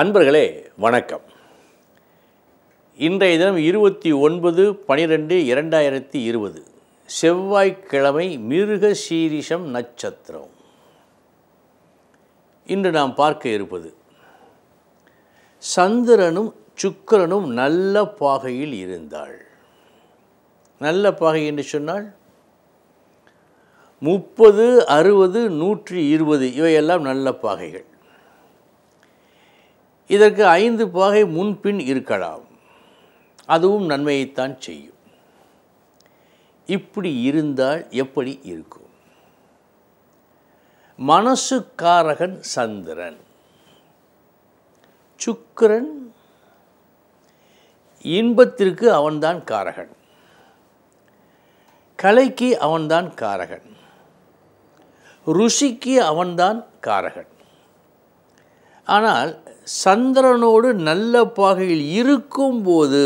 அன்பர்களே வணக்கம் இன்றைய தினம் இருபத்தி ஒன்பது பனிரெண்டு இரண்டாயிரத்தி இருபது செவ்வாய்க்கிழமை மிருக சீரிஷம் நட்சத்திரம் இன்று நாம் பார்க்க இருப்பது சந்திரனும் சுக்கரனும் நல்ல பாகையில் இருந்தாள் நல்ல பாகை என்று சொன்னால் முப்பது அறுபது நூற்றி இருபது இவையெல்லாம் நல்ல பாகைகள் இதற்கு ஐந்து பகை முன்பின் இருக்கலாம் அதுவும் நன்மையைத்தான் செய்யும் இப்படி இருந்தால் எப்படி இருக்கும் மனசுக்காரகன் சந்திரன் சுக்கரன் இன்பத்திற்கு அவன்தான் காரகன் கலைக்கு அவன்தான் காரகன் ருஷிக்கு அவன்தான் காரகன் ஆனால் சந்திரனோடு நல்ல பாகையில் இருக்கும்போது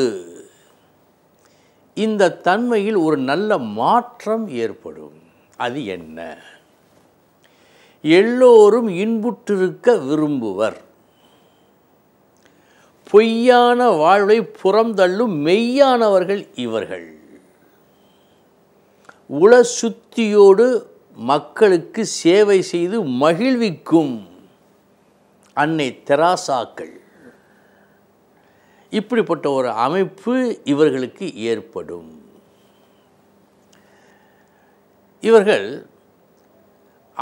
இந்த தன்மையில் ஒரு நல்ல மாற்றம் ஏற்படும் அது என்ன எல்லோரும் இன்புற்றிருக்க விரும்புவர் பொய்யான வாழ்வை புறந்தள்ளும் மெய்யானவர்கள் இவர்கள் உள சுத்தியோடு மக்களுக்கு சேவை செய்து மகிழ்விக்கும் அன்னை தெராசாக்கள் இப்படிப்பட்ட ஒரு அமைப்பு இவர்களுக்கு ஏற்படும் இவர்கள்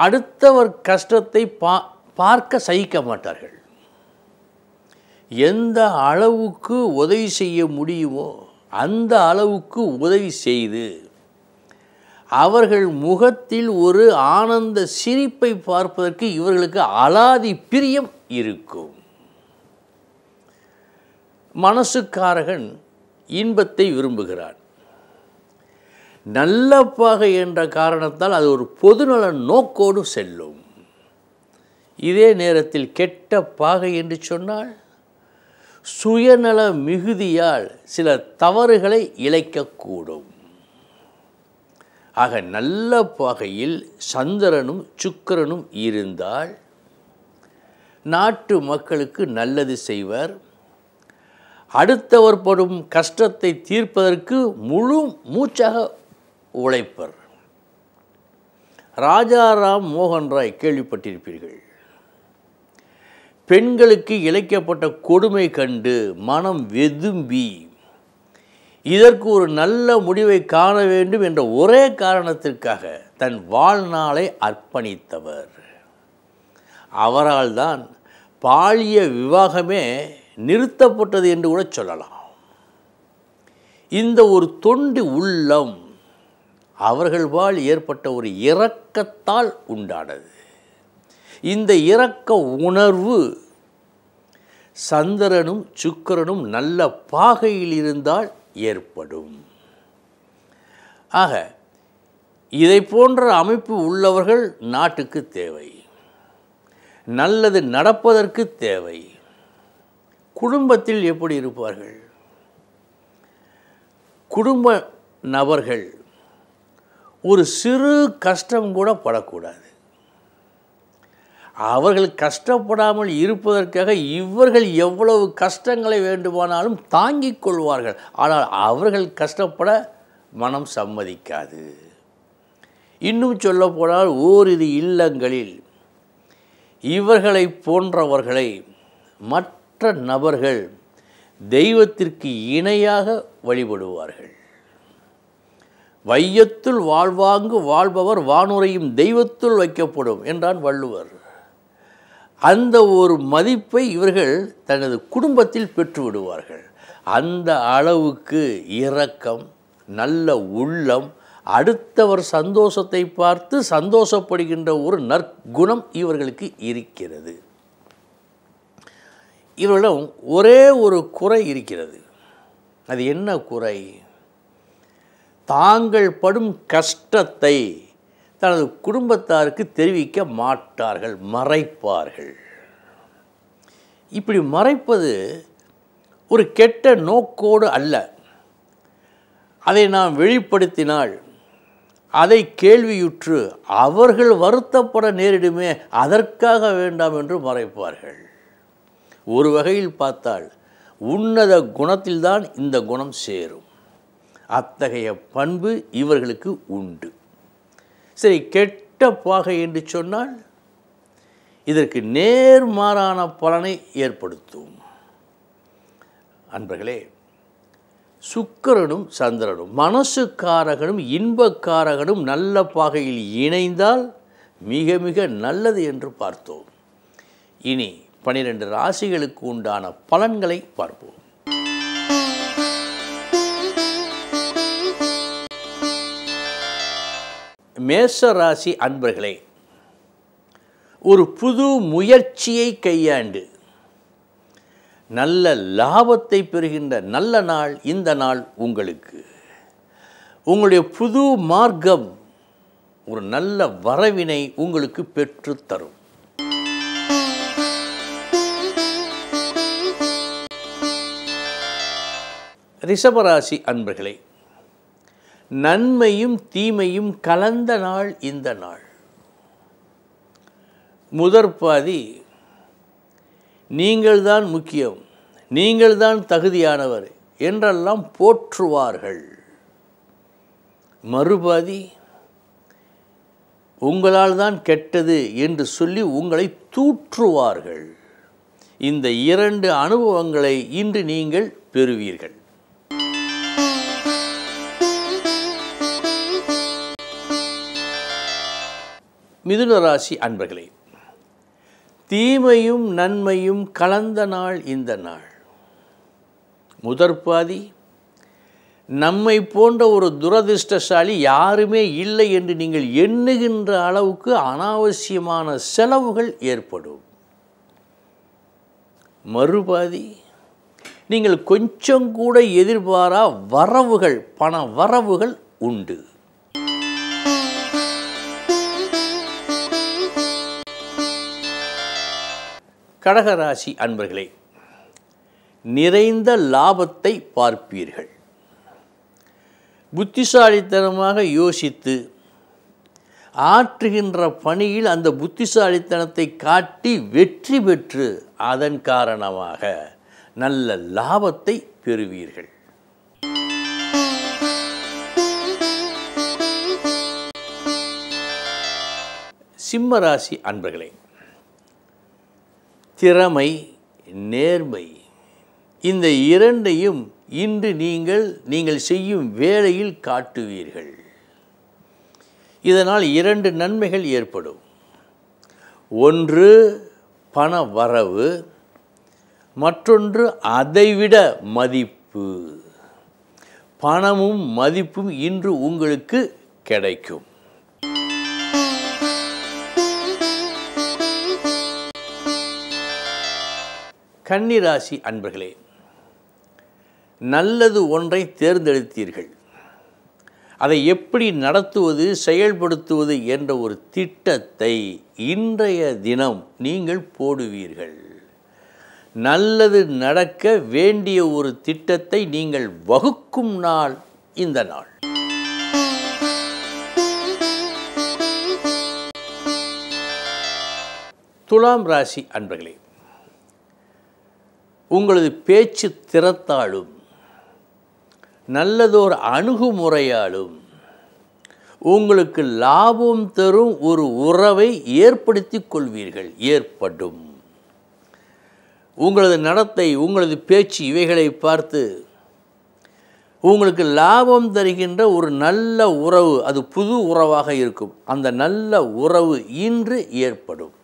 அடுத்தவர் கஷ்டத்தை பா பார்க்க சகிக்க மாட்டார்கள் எந்த அளவுக்கு உதவி செய்ய முடியுமோ அந்த அளவுக்கு உதவி செய்து அவர்கள் முகத்தில் ஒரு ஆனந்த சிரிப்பை பார்ப்பதற்கு இவர்களுக்கு அலாதி பிரியம் இருக்கும் மனசுக்காரகன் இன்பத்தை விரும்புகிறான் நல்ல பகை என்ற காரணத்தால் அது ஒரு பொதுநல நோக்கோடு செல்லும் இதே நேரத்தில் கெட்ட பாகை என்று சொன்னால் சுயநல மிகுதியால் சில தவறுகளை இழைக்கக்கூடும் ஆக நல்ல பகையில் சந்திரனும் சுக்கரனும் இருந்தால் நாட்டு மக்களுக்கு நல்லது செய்வர் அடுத்தவர் படும் கஷ்டத்தை தீர்ப்பதற்கு முழு மூச்சாக உழைப்பர் ராஜாராம் மோகன் ராய் கேள்விப்பட்டிருப்பீர்கள் பெண்களுக்கு இழைக்கப்பட்ட கொடுமை கண்டு மனம் வெதும்பி இதற்கு ஒரு நல்ல முடிவை காண வேண்டும் என்ற ஒரே காரணத்திற்காக தன் வாழ்நாளை அர்ப்பணித்தவர் அவரால் தான் பாலிய விவாகமே நிறுத்தப்பட்டது என்று கூட சொல்லலாம் இந்த ஒரு தொண்டு உள்ளம் அவர்கள்பால் ஏற்பட்ட ஒரு இரக்கத்தால் உண்டானது இந்த இரக்க உணர்வு சந்திரனும் சுக்கரனும் நல்ல பாகையில் இருந்தால் ஏற்படும் ஆக இதை போன்ற அமைப்பு உள்ளவர்கள் நாட்டுக்கு தேவை நல்லது நடப்பதற்கு தேவை குடும்பத்தில் எப்படி இருப்பார்கள் குடும்ப நபர்கள் ஒரு சிறு கஷ்டம் கூட படக்கூடாது அவர்கள் கஷ்டப்படாமல் இருப்பதற்காக இவர்கள் எவ்வளவு கஷ்டங்களை வேண்டுமானாலும் தாங்கிக் கொள்வார்கள் ஆனால் அவர்கள் கஷ்டப்பட மனம் சம்மதிக்காது இன்னும் சொல்லப்போனால் ஓரிரு இல்லங்களில் இவர்களை போன்றவர்களை மற்ற நபர்கள் தெய்வத்திற்கு இணையாக வழிபடுவார்கள் வையத்துள் வாழ்வாங்கு வாழ்பவர் வானுரையும் தெய்வத்துள் வைக்கப்படும் என்றான் வள்ளுவர் அந்த ஒரு மதிப்பை இவர்கள் தனது குடும்பத்தில் பெற்றுவிடுவார்கள் அந்த அளவுக்கு இரக்கம் நல்ல உள்ளம் அடுத்தவர் சந்தோஷத்தை பார்த்து சந்தோஷப்படுகின்ற ஒரு நற்குணம் இவர்களுக்கு இருக்கிறது இவர்களிடம் ஒரே ஒரு குறை இருக்கிறது அது என்ன குறை தாங்கள் படும் கஷ்டத்தை தனது குடும்பத்தாருக்கு தெரிவிக்க மாட்டார்கள் மறைப்பார்கள் இப்படி மறைப்பது ஒரு கெட்ட நோக்கோடு அல்ல அதை நாம் வெளிப்படுத்தினால் அதை கேள்வியுற்று அவர்கள் வருத்தப்பட நேரிடுமே அதற்காக வேண்டாம் என்று மறைப்பார்கள் ஒரு வகையில் பார்த்தால் உன்னத குணத்தில்தான் இந்த குணம் சேரும் அத்தகைய பண்பு இவர்களுக்கு உண்டு சரி கெட்ட பாகை என்று சொன்னால் இதற்கு நேர்மாறான பலனை ஏற்படுத்தும் அன்பர்களே சுக்கரனும் சந்திரனும் மனசுக்காரகனும் இன்பக்காரகனும் நல்ல பாகையில் இணைந்தால் மிக மிக நல்லது என்று பார்த்தோம் இனி பனிரெண்டு ராசிகளுக்கு உண்டான பலன்களை பார்ப்போம் மேச ராசி அன்பர்களே ஒரு புது முயற்சியை கையாண்டு நல்ல லாபத்தை பெறுகின்ற நல்ல நாள் இந்த நாள் உங்களுக்கு உங்களுடைய புது மார்க்கம் ஒரு நல்ல வரவினை உங்களுக்கு பெற்று தரும் ரிஷபராசி அன்பர்களே நன்மையும் தீமையும் கலந்த நாள் இந்த நாள் முதற்பாதி நீங்கள்தான் முக்கியம் நீங்கள்தான் தகுதியானவர் என்றெல்லாம் போற்றுவார்கள் மறுபாதி உங்களால் தான் கெட்டது என்று சொல்லி உங்களை தூற்றுவார்கள் இந்த இரண்டு அனுபவங்களை இன்று நீங்கள் பெறுவீர்கள் மிதுன ராசி அன்பர்களே தீமையும் நன்மையும் கலந்த நாள் இந்த நாள் முதற்பாதி நம்மை போன்ற ஒரு துரதிருஷ்டசாலி யாருமே இல்லை என்று நீங்கள் எண்ணுகின்ற அளவுக்கு அனாவசியமான செலவுகள் ஏற்படும் மறுபாதி நீங்கள் கொஞ்சம் கூட எதிர்பாரா வரவுகள் பண வரவுகள் உண்டு கடகராசி அன்பர்களே நிறைந்த லாபத்தை பார்ப்பீர்கள் புத்திசாலித்தனமாக யோசித்து ஆற்றுகின்ற பணியில் அந்த புத்திசாலித்தனத்தை காட்டி வெற்றி பெற்று அதன் காரணமாக நல்ல லாபத்தை பெறுவீர்கள் சிம்மராசி அன்பர்களே திறமை நேர்மை இந்த இரண்டையும் இன்று நீங்கள் நீங்கள் செய்யும் வேலையில் காட்டுவீர்கள் இதனால் இரண்டு நன்மைகள் ஏற்படும் ஒன்று பண வரவு மற்றொன்று அதைவிட மதிப்பு பணமும் மதிப்பும் இன்று உங்களுக்கு கிடைக்கும் கன்னிராசி அன்பர்களே நல்லது ஒன்றை தேர்ந்தெடுத்தீர்கள் அதை எப்படி நடத்துவது செயல்படுத்துவது என்ற ஒரு திட்டத்தை இன்றைய தினம் நீங்கள் போடுவீர்கள் நல்லது நடக்க வேண்டிய ஒரு திட்டத்தை நீங்கள் வகுக்கும் நாள் இந்த நாள் துலாம் ராசி அன்பர்களே உங்களது பேச்சு திறத்தாலும் நல்லதோர் அணுகுமுறையாலும் உங்களுக்கு லாபம் தரும் ஒரு உறவை ஏற்படுத்தி கொள்வீர்கள் ஏற்படும் உங்களது நடத்தை உங்களது பேச்சு இவைகளை பார்த்து உங்களுக்கு லாபம் தருகின்ற ஒரு நல்ல உறவு அது புது உறவாக இருக்கும் அந்த நல்ல உறவு இன்று ஏற்படும்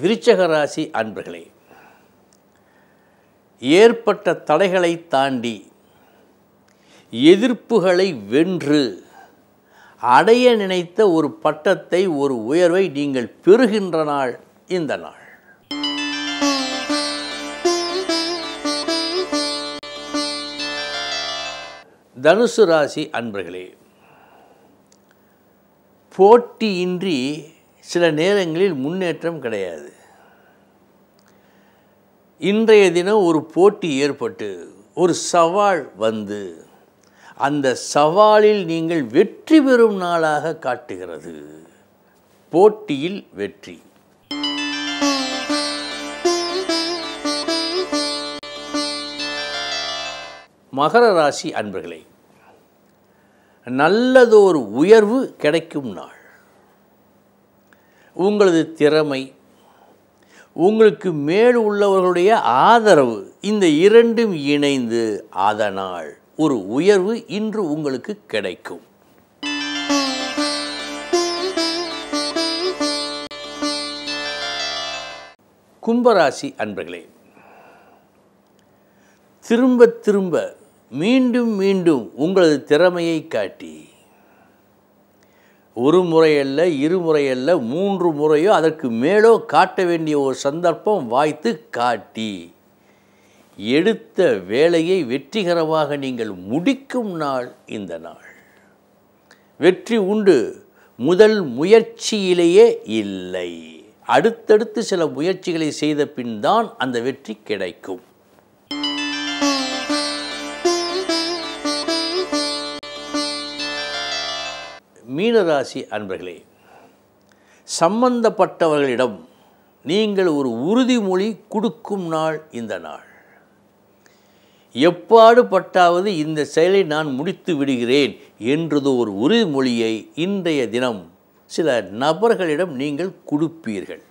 விருச்சக ராசி அன்பர்களே ஏற்பட்ட தடைகளை தாண்டி எதிர்ப்புகளை வென்று அடைய நினைத்த ஒரு பட்டத்தை ஒரு உயர்வை நீங்கள் பெறுகின்ற நாள் இந்த நாள் தனுசு ராசி அன்பர்களே போட்டியின்றி சில நேரங்களில் முன்னேற்றம் கிடையாது இன்றைய தினம் ஒரு போட்டி ஏற்பட்டு ஒரு சவால் வந்து அந்த சவாலில் நீங்கள் வெற்றி பெறும் நாளாக காட்டுகிறது போட்டியில் வெற்றி மகர ராசி அன்பர்களே நல்லதோர் உயர்வு கிடைக்கும் நாள் உங்களது திறமை உங்களுக்கு மேல் உள்ளவர்களுடைய ஆதரவு இந்த இரண்டும் இணைந்து அதனால் ஒரு உயர்வு இன்று உங்களுக்கு கிடைக்கும் கும்பராசி அன்பர்களே திரும்ப திரும்ப மீண்டும் மீண்டும் உங்களது திறமையை காட்டி ஒரு முறையல்ல இருமுறையல்ல மூன்று முறையோ அதற்கு மேலோ காட்ட வேண்டிய ஒரு சந்தர்ப்பம் வாய்த்து காட்டி எடுத்த வேலையை வெற்றிகரமாக நீங்கள் முடிக்கும் நாள் இந்த நாள் வெற்றி உண்டு முதல் முயற்சியிலேயே இல்லை அடுத்தடுத்து சில முயற்சிகளை செய்த பின் தான் அந்த வெற்றி கிடைக்கும் மீனராசி அன்பர்களே சம்பந்தப்பட்டவர்களிடம் நீங்கள் ஒரு உறுதிமொழி கொடுக்கும் நாள் இந்த நாள் எப்பாடு பட்டாவது இந்த செயலை நான் முடித்து விடுகிறேன் என்றது ஒரு உறுதிமொழியை இன்றைய தினம் சில நபர்களிடம் நீங்கள் கொடுப்பீர்கள்